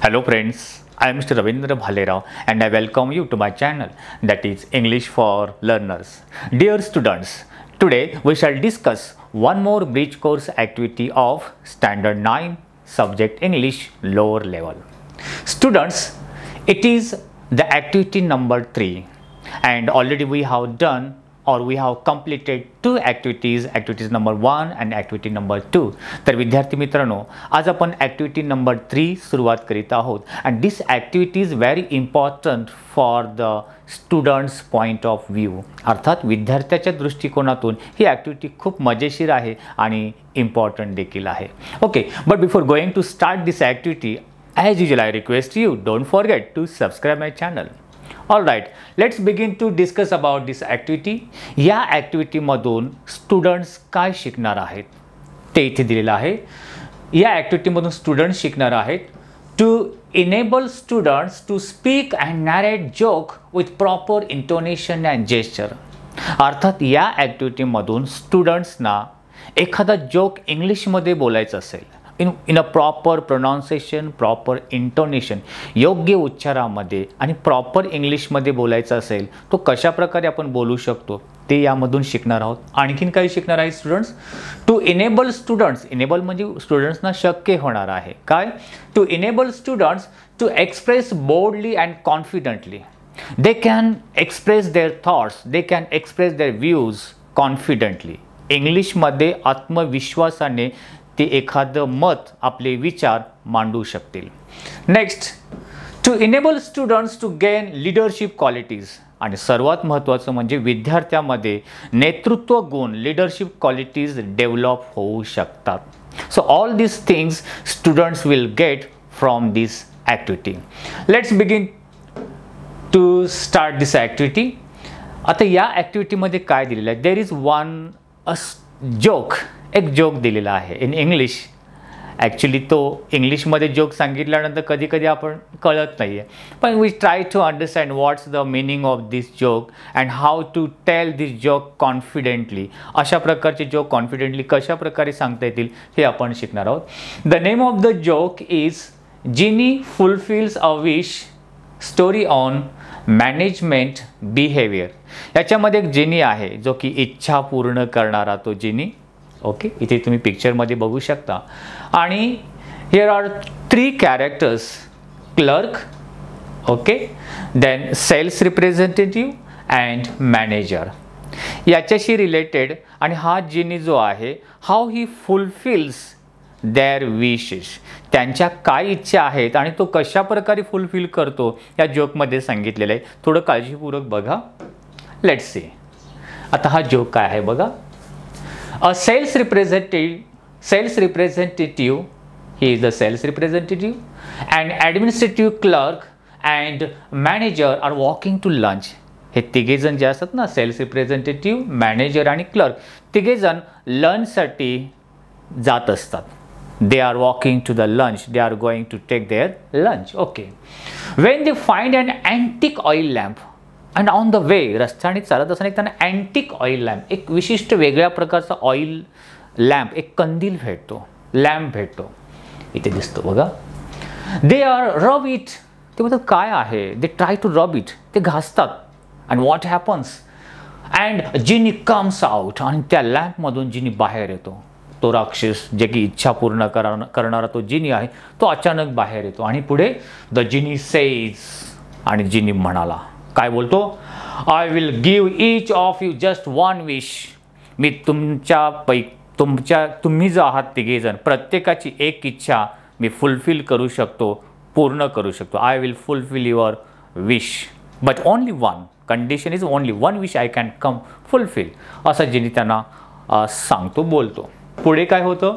Hello friends, I am Mr. Ravindra Bhalerao and I welcome you to my channel that is English for Learners. Dear students, today we shall discuss one more bridge course activity of Standard 9 Subject English Lower Level. Students, it is the activity number 3 and already we have done or we have completed two activities activities number one and activity number two तर विद्यार्थी मित्रांनो आज आपण activity number three सुरुवात करीत आहोत and this activity is very important for the students point of view अर्थात विद्यार्थ्याच्या दृष्टिकोनातून ही ॲक्टिव्हिटी खूप मजेशीर आहे आणि इम्पॉर्टंट देखील आहे okay but before going to start this activity as usual I request you don't forget to subscribe my channel all right let's begin to discuss about this activity या ॲक्टिव्हिटीमधून स्टुडंट्स काय शिकणार आहेत ते इथे दिलेलं आहे या ॲक्टिव्हिटीमधून स्टुडंट्स शिकणार आहेत to enable students to speak and narrate joke with proper intonation and gesture अर्थात या ॲक्टिव्हिटीमधून स्टुडंट्सना एखादा जोक इंग्लिशमध्ये बोलायचा असेल in in a proper pronunciation proper intonation योग्य उच्चारामध्ये आणि प्रॉपर इंग्लिशमध्ये बोलायचं असेल तो कशाप्रकारे आपण बोलू शकतो ते यामधून शिकणार आहोत आणखीन काही शिकणार आहे students to enable students enable म्हणजे स्टुडंट्सना शक्य होणार आहे काय to enable students to express boldly and confidently they can express their thoughts they can express their views confidently इंग्लिशमध्ये आत्मविश्वासाने ते एखादं मत आपले विचार मांडू शकतील next to enable students to gain leadership qualities आणि सर्वात महत्त्वाचं म्हणजे विद्यार्थ्यामध्ये नेतृत्व गुण लिडरशिप क्वालिटीज डेव्हलप होऊ शकतात so all this things students will get from this activity let's begin to start this activity आता या ॲक्टिव्हिटीमध्ये काय दिलेलं आहे there is one a joke एक जोक दिलेला आहे इन इंग्लिश ॲक्च्युली तो इंग्लिशमध्ये जोक सांगितल्यानंतर कधी कधी आपण कळत नाही आहे पण we try to understand what's the meaning of this joke and how to tell this joke confidently अशा प्रकारचे जोक कॉन्फिडेंटली कशा प्रकारे सांगता येतील हे आपण शिकणार आहोत the name of the joke is genie fulfils a wish story on management behaviour याच्यामध्ये एक जिनी आहे जो की इच्छा पूर्ण करणारा तो जिनी ओके इथे तुम्ही पिक्चरमध्ये बघू शकता आणि here are three characters clerk okay then sales representative and manager याच्याशी रिलेटेड आणि हा जिनी जो आहे हाऊ ही फुलफिल्स देअर विशेष त्यांच्या काय इच्छा आहेत आणि तो कशा प्रकारे फुलफिल करतो या जोकमध्ये सांगितलेलं आहे थोडं काळजीपूर्वक बघा लेट्स सी आता हा जोक काय आहे बघा A sales representative, sales representative, he is the sales representative, an administrative clerk and manager are walking to lunch. हे तिघेजण जे असतात ना सेल्स रिप्रेझेंटेटिव्ह मॅनेजर आणि क्लर्क तिघेजण लंचसाठी जात असतात they are walking to the lunch they are going to take their lunch okay when they find and antique oil lamp and on the way रस्त्याने चालत असताना एक त्यांना अँटिक ऑइल लॅम्प एक विशिष्ट वेगळ्या प्रकारचा ऑइल लॅम्प एक कंदील भेटतो लॅम्प भेटतो इथे दिसतो बघा दे आर रब इट ते मतलब काय आहे they try to rub it ते घासतात and what happens and genie comes out आणि त्या लॅम्पमधून जिनी बाहेर येतो तो राक्षस जे की इच्छा पूर्ण करणारा तो जिनी आहे तो अचानक बाहेर येतो आणि पुढे द जिनी सेज आणि जिनी म्हणाला काय बोलतो I will give each of you just one wish मी तुमच्या पै तुमच्या तुम्ही जो आहात तिघेजण प्रत्येकाची एक इच्छा मी फुलफिल करू शकतो पूर्ण करू शकतो I will fulfil your wish but only one condition is only one wish I can come fulfil असं जिनी त्यांना सांगतो बोलतो पुढे काय होतं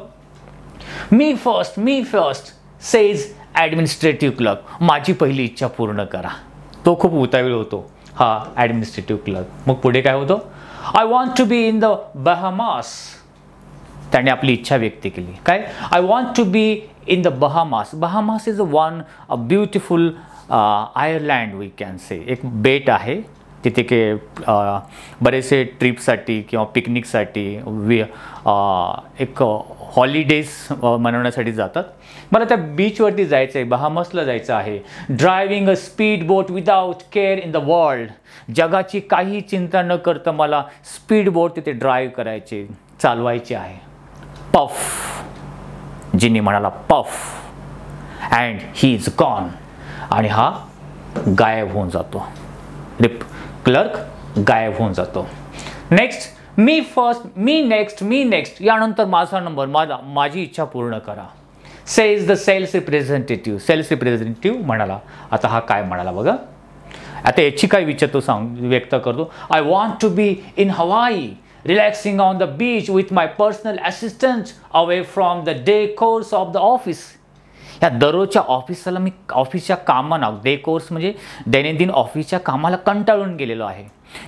मी फर्स्ट मी फर्स्ट सेज ॲडमिनिस्ट्रेटिव्ह क्लब माझी पहिली इच्छा पूर्ण करा तो खूप उतावीळ होतो हा ॲडमिनिस्ट्रेटिव्ह क्लब मग पुढे काय होतं I want to be in the Bahamas त्याने आपली इच्छा व्यक्त केली काय I want to be in the Bahamas Bahamas is a one a beautiful Ireland we can say एक बेट आहे तिथे के बरेचसे ट्रीपसाठी किंवा पिकनिकसाठी वि एक हॉलिडेज मनवण्यासाठी जातात मला त्या बीचवरती जायचं आहे बहामसला जायचं आहे driving a speed boat without care in the world जगाची काही चिंता न करता मला स्पीड बोट तिथे ड्राईव्ह करायचे चालवायचे आहे पफ जिनी म्हणाला puff and he is gone आणि हा गायब होऊन जातो रिप क्लर्क गायब होऊन जातो नेक्स्ट मी फर्स्ट मी नेक्स्ट मी नेक्स्ट यानंतर माझा नंबर माझा माझी इच्छा पूर्ण करा says is the sales representative sales representative म्हणाला आता हा काय म्हणाला बघा आता याची काय तो सांग व्यक्त करतो I want to be in Hawaii relaxing on the beach with my personal assistant away from the day course of the office ह्या दररोजच्या ऑफिसला मी ऑफिसच्या कामांना डे कोर्स म्हणजे दैनंदिन ऑफिसच्या कामाला कंटाळून गेलेलो आहे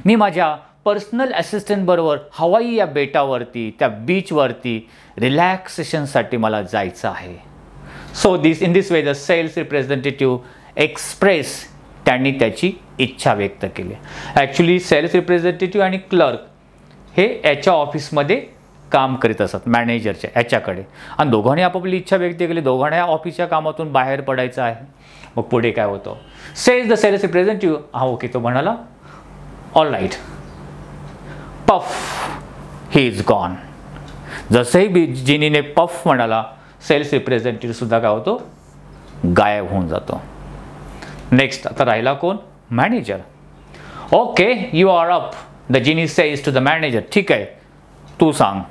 मी माझ्या पर्सनल असिस्टंटबरोबर हवाई या बेटावरती त्या बीचवरती रिलॅक्सेशनसाठी मला जायचं आहे so this in this way the sales representative express त्यांनी त्याची इच्छा व्यक्त केली ॲक्च्युली सेल्स रिप्रेझेंटेटिव्ह आणि क्लर्क हे याच्या ऑफिसमध्ये काम करीत असतात मॅनेजरच्या याच्याकडे आणि दोघांनी आपापली इच्छा व्यक्त केली दोघांना ऑफिसच्या कामातून बाहेर पडायचं आहे मग पुढे काय होतं सेज द सेल्स रिप्रेझेंटिव्ह हा ओके तो म्हणाला all right puff he is gone जसंही बी जिनीने पफ म्हणाला सेल्स सुद्धा काय होतो गायब होऊन जातो नेक्स्ट आता राहिला कोण manager okay you are up the genie says to the manager ठीक आहे तू सांग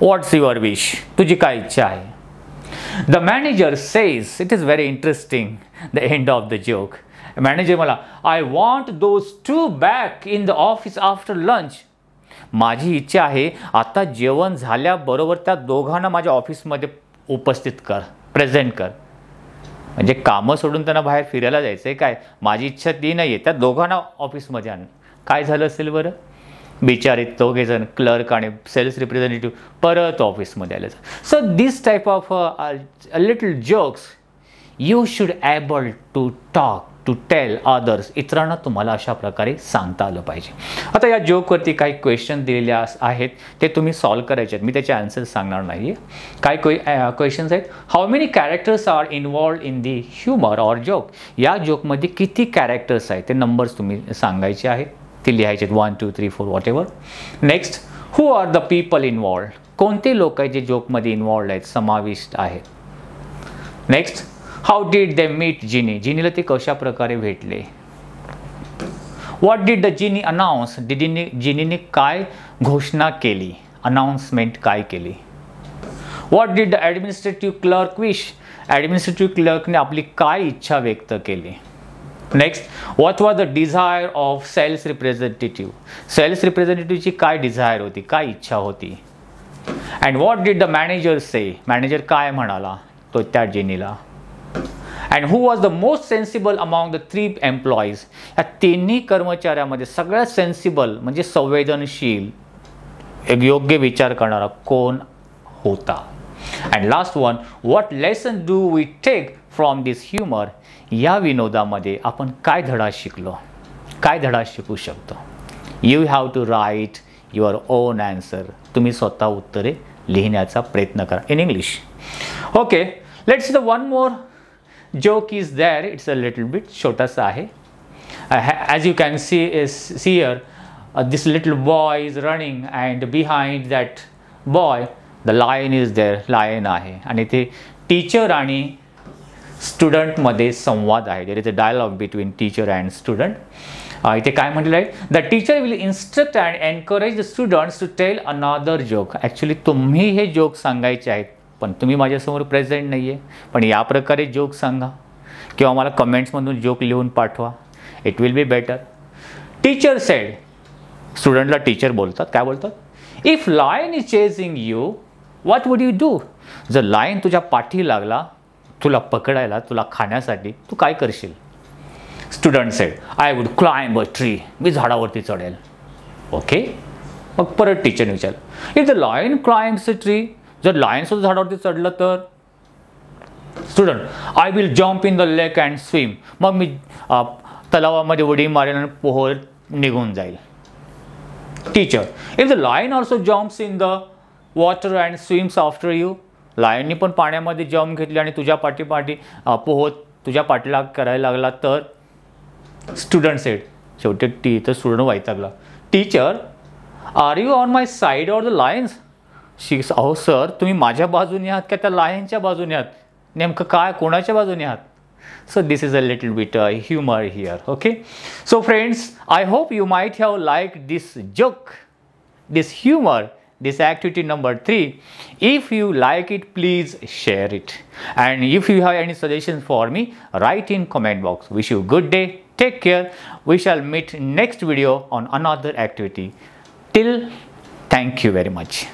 वॉट्स युअर विश तुझी काय इच्छा आहे the manager says it is very interesting the end of the joke manager मला I want those two back in the office after lunch माझी इच्छा आहे आता जेवण झाल्याबरोबर त्या दोघांना माझ्या ऑफिसमध्ये उपस्थित कर प्रेझेंट कर म्हणजे कामं सोडून त्यांना बाहेर फिरायला जायचं आहे काय माझी इच्छा ती नाही आहे त्या दोघांना ऑफिसमध्ये आण काय झालं असेल बरं बिचारे दोघेजण क्लर्क आणि सेल्स रिप्रेझेंटेटिव्ह परत ऑफिसमध्ये आले so this type of little jokes you should able to talk to tell others इतरांना तुम्हाला अशा प्रकारे सांगता आलं पाहिजे आता या जोकवरती काही क्वेश्चन दिलेल्या आहेत ते तुम्ही सॉल्व करायचे आहेत मी त्याचे आन्सर्स सांगणार नाही आहे काही क्वे क्वेश्चन्स आहेत how many characters are involved in the humour or joke या जोकमध्ये किती कॅरेक्टर्स आहेत ते नंबर्स तुम्ही सांगायचे आहेत ती लिहायचे one two three four whatever next who are the people involved कोणते लोक आहेत जे जोकमध्ये इन्वॉल्ड आहेत समाविष्ट आहे next how did they meet genie जिनीला ते कशा प्रकारे भेटले what did the genie announce डिडीने जिनीने काय घोषणा केली अनाऊन्समेंट काय केली what did the administrative clerk wish administrative क्लर्कने आपली काय इच्छा व्यक्त केली next what was the desire of sales representative cells रिप्रेझेंटेटिव्हची काय डिझायर होती काय इच्छा होती and what did the manager say manager काय म्हणाला तो त्या जेनीला and who was the most sensible among the three employees या तिन्ही कर्मचाऱ्यामध्ये सगळ्यात सेन्सिबल म्हणजे संवेदनशील एक योग्य विचार करणारा कोण होता And last one, what lesson do we take from this humour या विनोदामध्ये आपण काय धडा शिकलो काय धडा शिकू शकतो you have to write your own answer तुम्ही स्वतः उत्तरे लिहिण्याचा प्रयत्न करा in English okay let's the one more joke is there it's a little bit छोटासा आहे as you can see is here this little boy is running and behind that boy the lion is there lion आहे आणि ते teacher आणि स्टुडंटमध्ये संवाद आहे there is a dialogue between teacher and student इथे काय म्हटलं आहे the teacher will instruct and encourage the students to tell another joke actually तुम्ही हे जोक सांगायचे आहेत पण तुम्ही माझ्यासमोर प्रेझेंट नाही आहे पण या प्रकारे जोक सांगा किंवा मला कमेंट्समधून जोक लिहून पाठवा it will be better teacher said स्टुडंटला टीचर बोलतात काय बोलतात if lion is chasing you what would you do जर लायन तुझ्या पाठी लागला तुला पकडायला तुला खाण्यासाठी तू काय करशील student said I would climb a tree मी झाडावरती चढेल ओके मग परत टीचरने विचार if the lion climbs a tree जर सुद्धा झाडावरती चढलं तर student I will jump in the lake and swim मग मी तलावामध्ये उडी मारेन आणि पोहर निघून जाईल teacher if the lion also jumps in the water and swims after you लायननी पण पाण्यामध्ये जम घेतली आणि तुझ्या पाठीपाठी पोहत तुझ्या पाठीला करायला लागला तर स्टुडंट सेड शेवटी टी तर स्टुडंट वैतागला teacher are you on my side or the lion's शी अहो सर तुम्ही माझ्या बाजूने आहात का त्या लायनच्या बाजूने आहात नेमकं काय कोणाच्या बाजूने आहात so this is a little bit humour here okay so friends I hope you might have like this joke this humour this activity number 3 if you like it please share it and if you have any suggestions for me write in comment box wish you good day take care we shall meet next video on another activity till thank you very much